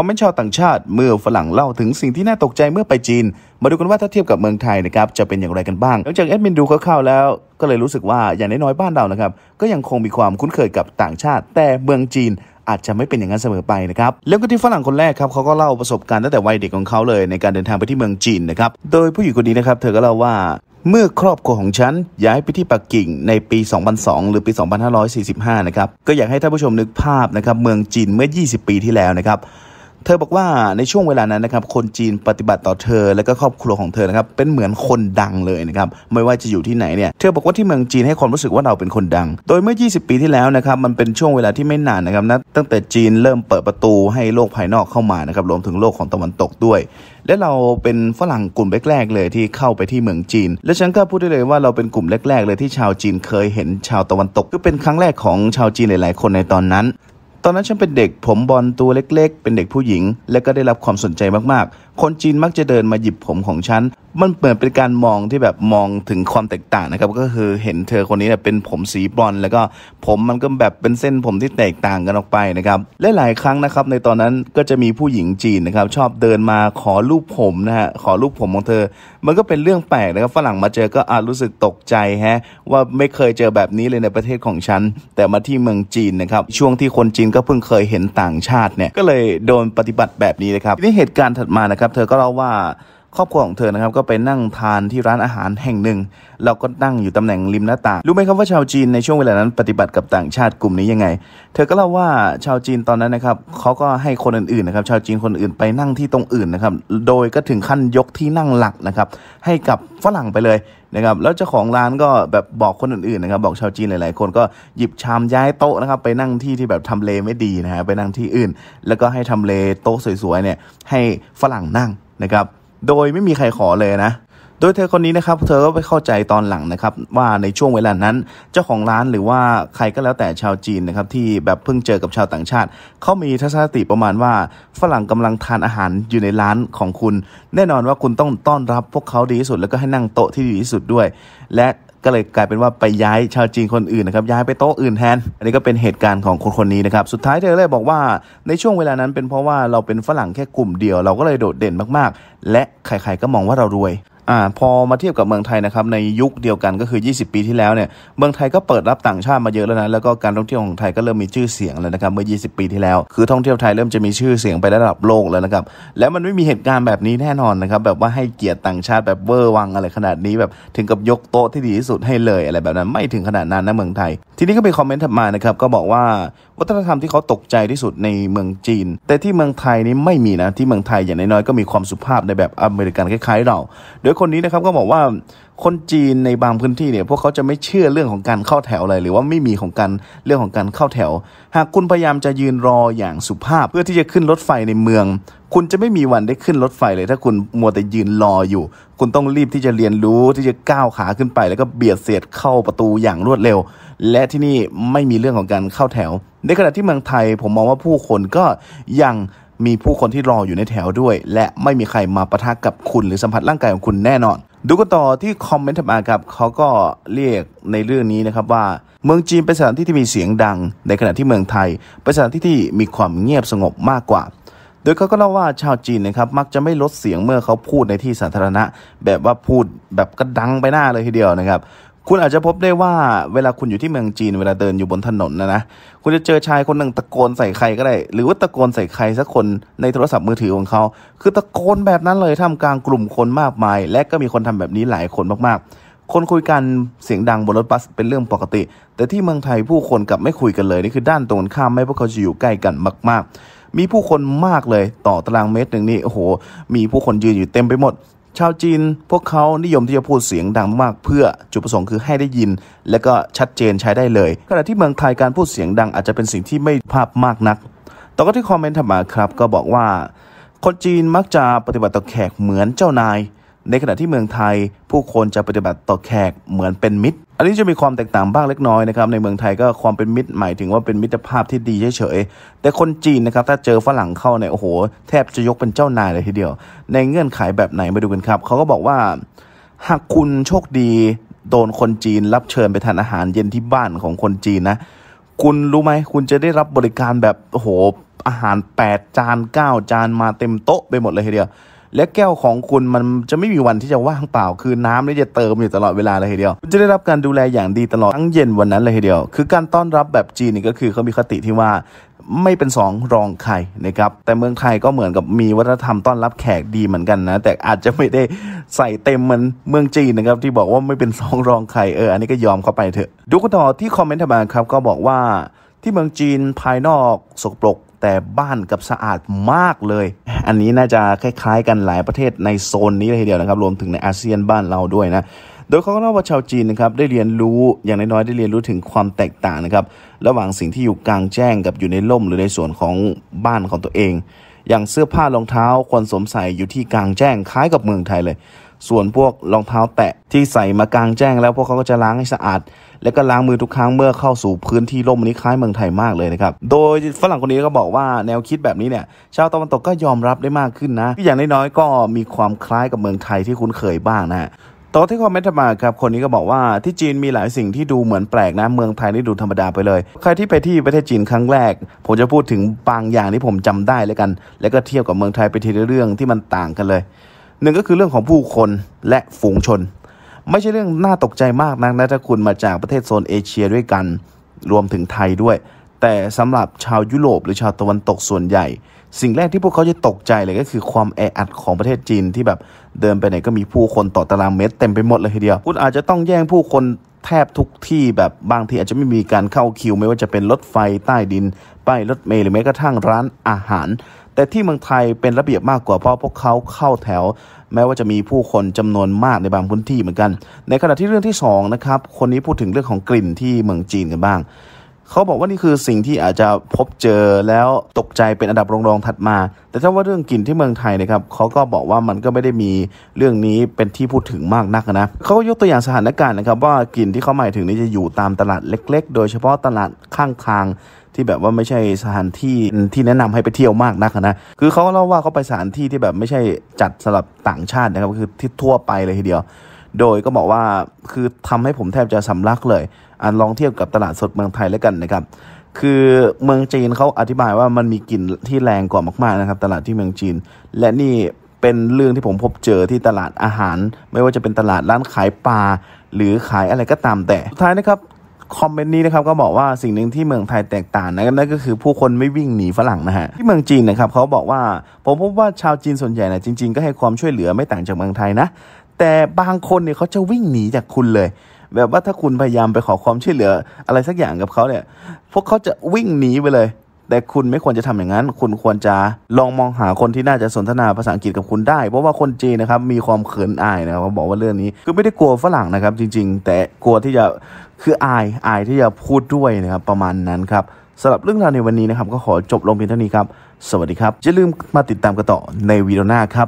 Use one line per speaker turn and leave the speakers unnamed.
คอมเมนต์ชาวต่างชาติเมื่อฝรั่งเล่าถึงสิ่งที่น่าตกใจเมื่อไปจีน มาดูกันว่าถ้าเทียบกับเมืองไทยนะครับจะเป็นอย่างไรกันบ้างหลังจากแอดมินดูคร่าวๆแล้วก็เลยรู้สึกว่าอย่างน้อยๆบ้านเรานะครับ ก็ยังคงมีความคุ้นเคยกับต่างชาติ แต่เมืองจีนอาจจะไม่เป็นอย่างนั้นเสมอไปนะครับเร้่ก็ที่ฝรั่งคนแรกครับเขาก็เล่าประสบการณ์ตั้งแต่วัยเด็กของเขาเลย ในการเดินทางไปที่เมืองจีนนะครับโดยผู้หญิงคนนี้นะครับเธอก็เล่าว่า เมื่อครอบครัวของฉันย้ายไปที่ปักกิ่งในปี 2002 หรือปี 2545 นะครับก็อยากให้ท่านผู้ชมนึกภาพนะครับเมืองจีนเมื่อ 20 ปีที่แล้วนะครับเธอบอกว่าในช่วงเวลานั้นนะครับคนจีนปฏิบัติต่อเธอและก็ครอบครัวของเธอนะครับเป็นเหมือนคนดังเลยนะครับไม่ว่าจะอยู่ที่ไหนเนี่ยเธอบอกว่าที่เมืองจีนให้ความรู้สึกว่าเราเป็นคนดัง โดยเมื่อ 20 ปีที่แล้วนะครับมันเป็นช่วงเวลาที่ไม่นานนะครับนะตั้งแต่จีนเริ่มเปิดประตูให้โลกภายนอกเข้ามานะครับรวมถึงโลกของตะวันตกด้วย และเราเป็นฝรั่งกลุ่มแรกๆ เลยที่เข้าไปที่เมืองจีน และฉันก็พูดได้เลยว่าเราเป็นกลุ่มแรกๆเลยที่ชาวจีนเคยเห็นชาวตะวันตก ก็เป็นครั้งแรกของชาวจีนหลายๆ คนในตอนนั้นอนนั้นฉันเป็นเด็กผมบอลตัวเล็กๆ เป็นเด็กผู้หญิงและก็ได้รับความสนใจมากๆ คนจีนมักจะเดินมาหยิบผมของฉันมันเหมือนเป็นการมองที่แบบมองถึงความแตกต่างนะครับ ก็คือเห็นเธอคนนี้เนี่ยเป็นผมสีบลอน แล้วก็ผมมันก็แบบเป็นเส้นผมที่แตกต่างกันออกไปนะครับและหลายครั้งนะครับ ในตอนนั้นก็จะมีผู้หญิงจีนนะครับ ชอบเดินมาขอรูปผมนะฮะขอรูปผมของเธอ มันก็เป็นเรื่องแปลกนะครับฝรั่งมาเจอก็อาจรู้สึกตกใจฮะ ว่าไม่เคยเจอแบบนี้เลยในประเทศของฉัน แต่มาที่เมืองจีนนะครับ ช่วงที่คนจีนก็เพิ่งเคยเห็นต่างชาติเนี่ย ก็เลยโดนปฏิบัติแบบนี้นะครับทีนี้เหตุการณ์ถัดมานะครับ เธอก็เล่าว่าครอบครัวของเธอนะครับก็ไปนั่งทานที่ร้านอาหารแห่งหนึ่งเราก็นั่งอยู่ตำแหน่งริมหน้าต่าง รู้ไหมครับว่าชาวจีนในช่วงเวลานั้น ปฏิบัติกับต่างชาติกลุ่มนี้ยังไง เธอก็เล่าว่าชาวจีนตอนนั้นนะครับเขาก็ให้คนอื่นๆนะครับชาวจีนคนอื่นไปนั่งที่ตรงอื่นนะครับ โดยก็ถึงขั้นยกที่นั่งหลักนะครับให้กับฝรั่งไปเลยนะครับ แล้วเจ้าของร้านก็แบบบอกคนอื่นๆนะครับ บอกชาวจีนหลายๆคนก็หยิบชามย้ายโต๊ะนะครับ ไปนั่งที่ที่แบบทำเลไม่ดีนะฮะไปนั่งที่อื่น แล้วก็ให้ทำเลโต๊ะสวยๆเนี่ยให้ฝรั่งนั่งนะครับโดยไม่มีใครขอเลยนะ โดยเธอคนนี้นะครับ เธอก็ไปเข้าใจตอนหลังนะครับว่าในช่วงเวลานั้น เจ้าของร้านหรือว่าใครก็แล้วแต่ชาวจีนนะครับที่แบบเพิ่งเจอกับชาวต่างชาติ เขามีทัศนคติประมาณว่าฝรั่งกำลังทานอาหารอยู่ในร้านของคุณ แน่นอนว่าคุณต้องต้อนรับพวกเขาดีที่สุดแล้วก็ให้นั่งโต๊ะที่ดีที่สุดด้วย และก็เลยกลายเป็นว่าไปย้ายชาวจีนคนอื่นนะครับย้ายไปโต๊ะอื่นแทน อันนี้ก็เป็นเหตุการณ์ของคนคนนี้นะครับ สุดท้ายเธอเลยบอกว่า ในช่วงเวลานั้นเป็นเพราะว่าเราเป็นฝรั่งแค่กลุ่มเดียวเราก็เลยโดดเด่นมาก ๆ และใคร ๆ ก็มองว่าเรารวยอ่าพอมาเทียบกับเมืองไทยนะครับในยุคเดียวกันก็คือ 20 ปีที่แล้วเนี่ยเมืองไทยก็เปิดรับต่างชาติมาเยอะแล้วนะแล้วก็การท่องเที่ยวของไทยก็เริ่มมีชื่อเสียงแล้วนะครับเมื่อ 20 ปีที่แล้ว คือท่องเที่ยวไทยเริ่มจะมีชื่อเสียงไประดับโลกแล้วนะครับแล้วมันไม่มีเหตุการณ์แบบนี้แน่นอนนะครับแบบว่าให้เกียรติต่างชาติแบบเวอร์วังอะไรขนาดนี้แบบถึงกับยกโต๊ะที่ดีที่สุดให้เลยอะไร แบบนั้นไม่ถึงขนาดนั้นนะเมืองไทย ทีนี้ก็มีคอมเมนต์ถัดมานะครับก็บอกว่าวัฒนธรรมที่เขาตกใจที่สุดในเมืองจีน แต่ที่เมืองไทยนี้ไม่มีนะ ที่เมืองไทยอย่างน้อยๆ ก็มีความสุภาพในแบบอเมริกันคล้าย ๆเราโดยคนนี้นะครับก็บอกว่า คนจีนในบางพื้นที่เนี่ยพวกเขาจะไม่เชื่อเรื่องของการเข้าแถวอะไรหรือว่าไม่มีของการเรื่องของการเข้าแถว หากคุณพยายามจะยืนรออย่างสุภาพ เพื่อที่จะขึ้นรถไฟในเมือง คุณจะไม่มีวันได้ขึ้นรถไฟเลย ถ้าคุณมัวแต่ยืนรออยู่ คุณต้องรีบที่จะเรียนรู้ที่จะก้าวขาขึ้นไป แล้วก็เบียดเสียดเข้าประตูอย่างรวดเร็ว และที่นี่ไม่มีเรื่องของการเข้าแถวในขณะที่เมืองไทยผมมองว่าผู้คนก็ยังมีผู้คนที่รออยู่ในแถวด้วย และไม่มีใครมาประทะกับคุณหรือสัมผัสร่างกายของคุณแน่นอน ดูกันต่อที่คอมเมนต์มากรับเขาก็เรียกในเรื่องนี้นะครับว่า เมืองจีนเป็นสถานที่ที่มีเสียงดัง ในขณะที่เมืองไทย เป็นสถานที่ที่มีความเงียบสงบมากกว่า โดยเขาก็เล่าว่าชาวจีนนะครับ มักจะไม่ลดเสียงเมื่อเขาพูดในที่สาธารณะ แบบว่าพูดแบบกระดังไปหน้าเลยทีเดียวนะครับคุณอาจจะพบได้ว่าเวลาคุณอยู่ที่เมืองจีนเวลาเดินอยู่บนถนนนะนะ คุณจะเจอชายคนหนึ่งตะโกนใส่ใครก็ได้ หรือว่าตะโกนใส่ใครสักคนในโทรศัพท์มือถือของเขา คือตะโกนแบบนั้นเลยท่ามกลางกลุ่มคนมากมาย และก็มีคนทำแบบนี้หลายคนมากๆ คนคุยกันเสียงดังบนรถ บัสเป็นเรื่องปกติ แต่ที่เมืองไทยผู้คนกลับไม่คุยกันเลยนี่คือด้านตรงข้ามไม่พาะเขาจะอยู่ใกล้กันมากๆ มีผู้คนมากเลยต่อตารางเมตรหนึ่งนี่โอ้โหมีผู้คนยืนอยู่เต็มไปหมดชาวจีนพวกเขานิยมที่จะพูดเสียงดังมากเพื่อจุดประสงค์คือให้ได้ยิน และก็ชัดเจนใช้ได้เลย ขณะที่เมืองไทยการพูดเสียงดังอาจจะเป็นสิ่งที่ไม่ภาพมากนักต่อก็ที่คอมเมนต์ถามมาครับก็บอกว่า คนจีนมักจะปฏิบัติต่อแขกเหมือนเจ้านายในขณะที่เมืองไทยผู้คนจะปฏิบัติต่อแขกเหมือนเป็นมิตร อันนี้จะมีความแตกต่างบ้างเล็กน้อยนะครับในเมืองไทยก็ความเป็นมิตรหมายถึงว่าเป็นมิตรภาพที่ดีเฉยๆแต่คนจีนนะครับถ้าเจอฝรั่งเข้าเนี่ยโอ้โห แทบจะยกเป็นเจ้านายเลยทีเดียว ในเงื่อนไขแบบไหนมาดูกันครับเขาก็บอกว่า หากคุณโชคดีโดนคนจีนรับเชิญไปทานอาหารเย็นที่บ้านของคนจีนนะ คุณรู้ไหมคุณจะได้รับบริการแบบโอ้โหอาหาร8จาน9 จานมาเต็มโต๊ะไปหมดเลยทีเดียวและแก้วของคุณมันจะไม่มีวันที่จะว่างเปล่าคือน้ำนี่จะเติมอยู่ตลอดเวลาเลยทีเดียวจะได้รับการดูแลอย่างดีตลอดทั้งเย็นวันนั้นเลยทีเดียว คือการต้อนรับแบบจีนนี่ก็คือเขามีคติที่ว่าไม่เป็นสองรองใครนะครับแต่เมืองไทยก็เหมือนกับมีวัฒนธรรมต้อนรับแขกดีเหมือนกันนะแต่อาจจะไม่ได้ใส่เต็มเหมือนเมืองจีนนะครับ ที่บอกว่าไม่เป็นสองรองใครเอออันนี้ก็ยอมเข้าไปเถอะ ดูกระต่อที่คอมเมนต์ทรมาครับก็บอกว่า ที่เมืองจีนภายนอกสกปรกแต่บ้านกับสะอาดมากเลย อันนี้น่าจะคล้ายๆกันหลายประเทศในโซนนี้เลยทีเดียวนะครับรวมถึงในอาเซียนบ้านเราด้วยนะ โดยเขาเล่าว่าชาวจีนนะครับได้เรียนรู้อย่างน้อยๆได้เรียนรู้ถึงความแตกต่างนะครับระหว่างสิ่งที่อยู่กลางแจ้งกับอยู่ในร่มหรือในส่วนของบ้านของตัวเอง อย่างเสื้อผ้ารองเท้าควรสวมใส่อยู่ที่กลางแจ้งคล้ายกับเมืองไทยเลยส่วนพวกรองเท้าแตะที่ใส่มากลางแจ้ง แล้วพวกเขาก็จะล้างให้สะอาด และก็ล้างมือทุกครั้งเมื่อเข้าสู่พื้นที่ร่มนี้คล้ายเมืองไทยมากเลยนะครับ โดยฝรั่งคนนี้ก็บอกว่าแนวคิดแบบนี้เนี่ย ชาวตะวันตกก็ยอมรับได้มากขึ้นนะอย่างน้อยๆก็มีความคล้ายกับเมืองไทยที่คุ้นเคยบ้างนะต่อที่คอมเมนต์มาครับ คนนี้ก็บอกว่าที่จีนมีหลายสิ่งที่ดูเหมือนแปลกนะเมืองไทยนี่ดูธรรมดาไปเลย ใครที่ไปที่ประเทศจีนครั้งแรกผมจะพูดถึงบางอย่างที่ผมจำได้แล้วกัน แล้วก็เทียบกับเมืองไทยไปทีละเรื่องที่มันต่างกันเลยหนึ่งก็คือเรื่องของผู้คนและฝูงชน ไม่ใช่เรื่องน่าตกใจมาก นักนะถ้าคุณมาจากประเทศโซนเอเชียด้วยกันรวมถึงไทยด้วย แต่สำหรับชาวยุโรปหรือชาวตะวันตกส่วนใหญ่ สิ่งแรกที่พวกเขาจะตกใจเลยก็คือความแออัดของประเทศจีนที่แบบเดินไปไหนก็มีผู้คนต่อตารางเมตรเต็มไปหมดเลยทีเดียวคุณอาจจะต้องแย่งผู้คนแทบทุกที่แบบบางทีอาจจะไม่มีการเข้าคิวไม่ว่าจะเป็นรถไฟใต้ดินป้ายรถเมล์หรือแม้กระทั่งร้านอาหารแต่ที่เมืองไทยเป็นระเบียบมากกว่าเพราะพวกเขาเข้าแถว แม้ว่าจะมีผู้คนจำนวนมากในบางพื้นที่เหมือนกัน ในขณะที่เรื่องที่2นะครับคนนี้พูดถึงเรื่องของกลิ่นที่เมืองจีนกันบ้าง เขาบอกว่า นี่คือสิ่งที่อาจจะพบเจอแล้วตกใจเป็นอันดับรองๆถัดมา แต่ถ้าว่าเรื่องกลิ่นที่เมืองไทยนะครับเขาก็บอกว่ามันก็ไม่ได้มีเรื่องนี้เป็นที่พูดถึงมากนักนะเขาก็ยกตัวอย่างสถานการณ์นะครับว่ากลิ่นที่เขาหมายถึงนี้จะอยู่ตามตลาดเล็กๆ โดยเฉพาะตลาดข้างทางที่แบบว่าไม่ใช่สถานที่ที่แนะนำให้ไปเที่ยวมากนักนะคือเขาเล่าว่าเขาไปสถานที่ที่แบบไม่ใช่จัดสำหรับต่างชาตินะครับ คือที่ทั่วไปเลยทีเดียว โดยก็บอกว่าคือทำให้ผมแทบจะสำลักเลยอ่นลองเทียบกับตลาดสดเมืองไทยแล้วกันนะครับ คือเมืองจีนเขาอธิบายว่ามันมีกลิ่นที่แรงกว่ามาก ๆ นะครับ ตลาดที่เมืองจีน และนี่เป็นเรื่องที่ผมพบเจอที่ตลาดอาหาร ไม่ว่าจะเป็นตลาดร้านขายปลาหรือขายอะไรก็ตามแต่สุดท้ายนะครับคอมเมนต์นี้นะครับก็บอกว่าสิ่งหนึ่งที่เมืองไทยแตกต่างนะนั่นก็คือผู้คนไม่วิ่งหนีฝรั่งนะฮะที่เมืองจีนนะครับเขาบอกว่าผมพบว่าชาวจีนส่วนใหญ่นะจริงๆ ก็ให้ความช่วยเหลือไม่ต่างจากเมืองไทยนะแต่บางคนเนี่ยเขาจะวิ่งหนีจากคุณเลย แบบว่าถ้าคุณพยายามไปขอความช่วยเหลืออะไรสักอย่างกับเขาเนี่ย พวกเขาจะวิ่งหนีไปเลยแต่คุณไม่ควรจะทำอย่างนั้น คุณควรจะลองมองหาคนที่น่าจะสนทนาภาษาอังกฤษกับคุณได้ เพราะว่าคนจีนนะครับมีความเขินอายนะครับบอกว่าเรื่องนี้คือไม่ได้กลัวฝรั่งนะครับจริงๆ แต่กลัวที่จะคืออายอายที่จะพูดด้วยนะครับประมาณนั้นครับสำหรับเรื่องราวในวันนี้นะครับก็ขอจบลงเพียงเท่านี้ครับสวัสดีครับอย่าลืมมาติดตามกันต่อในวีดีโอหน้าครับ